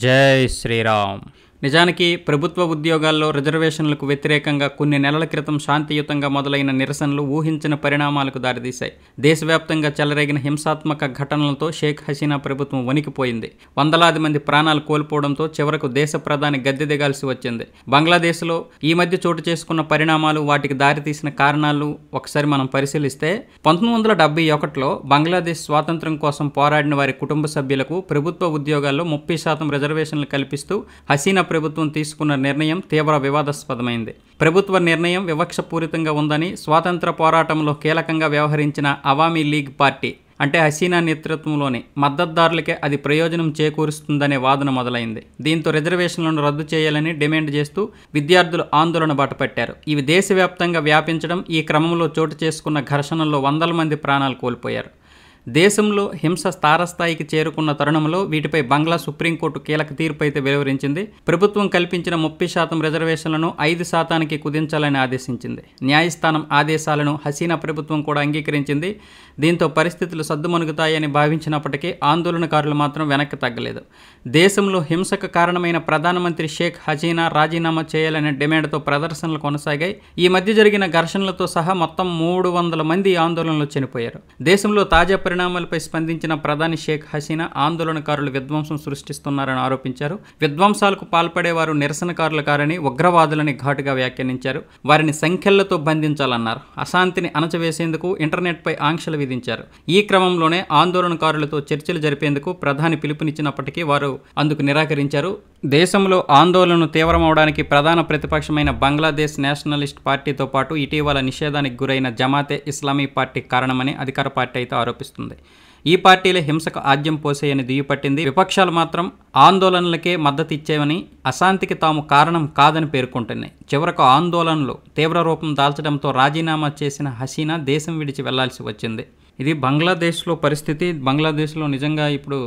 जय श्री राम నిజానికి ప్రభుత్వ ఉద్యోగాల్లో రిజర్వేషన్లకు వ్యతిరేకంగా కొన్ని నెలల క్రితం శాంతియుతంగా మొదలైన నిరసనలు ఊహించిన పరిణామాలకు దారితీశాయి దేశవ్యాప్తంగా చెలరేగిన హింసాత్మక ఘటనలతో షేక్ హసీనా ప్రభుత్వం వణికిపోయింది వందలాది మంది ప్రాణాలు కోల్పోవడంతో చివరకు దేశ ప్రధాని గద్దె దిగాల్సి వచ్చింది బంగ్లాదేశ్లో ఈ మధ్య చోటు చేసుకున్న పరిణామాలు వాటికి దారితీసిన కారణాలు ఒకసారి మనం పరిశీలిస్తే పంతొమ్మిది వందల డెబ్బై ఒకటిలో బంగ్లాదేశ్ స్వాతంత్రం కోసం పోరాడిన వారి కుటుంబ సభ్యులకు ప్రభుత్వ ఉద్యోగాల్లో ముప్పై శాతం రిజర్వేషన్లు కల్పిస్తూ హసీనా ప్రభుత్వం తీసుకున్న నిర్ణయం తీవ్ర వివాదాస్పదమైంది ప్రభుత్వ నిర్ణయం వివక్షపూరితంగా ఉందని స్వాతంత్ర పోరాటంలో కీలకంగా వ్యవహరించిన అవామీ లీగ్ పార్టీ అంటే హసీనా నేతృత్వంలోని మద్దతుదారులకే అది ప్రయోజనం చేకూరుస్తుందనే వాదన మొదలైంది దీంతో రిజర్వేషన్లను రద్దు చేయాలని డిమాండ్ చేస్తూ విద్యార్థులు ఆందోళన బాటపట్టారు ఇవి దేశవ్యాప్తంగా వ్యాపించడం ఈ క్రమంలో చోటు చేసుకున్న ఘర్షణల్లో వందల మంది ప్రాణాలు కోల్పోయారు దేశంలో హింస తారస్థాయికి చేరుకున్న తరుణంలో వీటిపై బంగ్లా సుప్రీంకోర్టు కీలక తీర్పు అయితే వెలువరించింది ప్రభుత్వం కల్పించిన ముప్పై శాతం రిజర్వేషన్లను ఐదు శాతానికి కుదించాలని ఆదేశించింది న్యాయస్థానం ఆదేశాలను హసీనా ప్రభుత్వం కూడా అంగీకరించింది దీంతో పరిస్థితులు సద్దుమణుగుతాయని భావించినప్పటికీ ఆందోళనకారులు మాత్రం వెనక్కి తగ్గలేదు దేశంలో హింసకు కారణమైన ప్రధానమంత్రి షేక్ హసీనా రాజీనామా చేయాలనే డిమాండ్తో ప్రదర్శనలు కొనసాగాయి ఈ మధ్య జరిగిన ఘర్షణలతో సహా మొత్తం మూడు వందల మంది ఆందోళనలో చనిపోయారు దేశంలో తాజా పరిణామాలపై స్పందించిన ప్రధాని షేక్ హసీనా ఆందోళనకారులు విధ్వంసం సృష్టిస్తున్నారని ఆరోపించారు విధ్వంసాలకు పాల్పడేవారు నిరసనకారులు కారని ఉగ్రవాదులని ఘాటుగా వ్యాఖ్యానించారు వారిని సంఖ్యలతో బంధించాలన్నారు అశాంతిని అణచవేసేందుకు ఇంటర్నెట్పై ఆంక్షలు విధించారు ఈ క్రమంలోనే ఆందోళనకారులతో చర్చలు జరిపేందుకు ప్రధాని పిలుపునిచ్చినప్పటికీ వారు అందుకు నిరాకరించారు దేశంలో ఆందోళనను తీవ్రమవడానికి ప్రధాన ప్రతిపక్షమైన బంగ్లాదేశ్ నేషనలిస్ట్ పార్టీతో పాటు ఇటీవల నిషేధానికి గురైన జమాతే ఇస్లామీ పార్టీ కారణమని అధికార పార్టీ అయితే ఆరోపిస్తుంది ఈ పార్టీలే హింసకు ఆద్యం పోసేయని దుయ్యపట్టింది విపక్షాలు మాత్రం ఆందోళనలకే మద్దతు ఇచ్చేవని అశాంతికి తాము కారణం కాదని పేర్కొంటున్నాయి చివరకు ఆందోళనలు తీవ్ర రూపం దాల్చడంతో రాజీనామా చేసిన హసీనా దేశం విడిచి వెళ్లాల్సి వచ్చింది ఇది బంగ్లాదేశ్లో పరిస్థితి బంగ్లాదేశ్లో నిజంగా ఇప్పుడు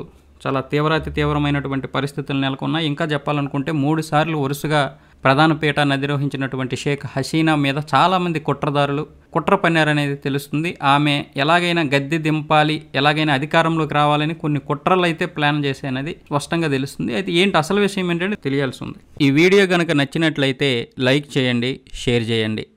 చాలా తీవ్రాతి తీవ్రమైనటువంటి పరిస్థితులు నెలకొన్నాయి ఇంకా చెప్పాలనుకుంటే మూడు సార్లు వరుసగా ప్రధాన పీఠాన్ని అధిరోహించినటువంటి షేక్ హసీనా మీద చాలామంది కుట్రదారులు కుట్ర పన్నారనేది తెలుస్తుంది ఆమె ఎలాగైనా గద్దె దింపాలి ఎలాగైనా అధికారంలోకి రావాలని కొన్ని కుట్రలు అయితే ప్లాన్ చేసేనది స్పష్టంగా తెలుస్తుంది అయితే ఏంటి అసలు విషయం ఏంటంటే తెలియాల్సి ఉంది ఈ వీడియో కనుక నచ్చినట్లయితే లైక్ చేయండి షేర్ చేయండి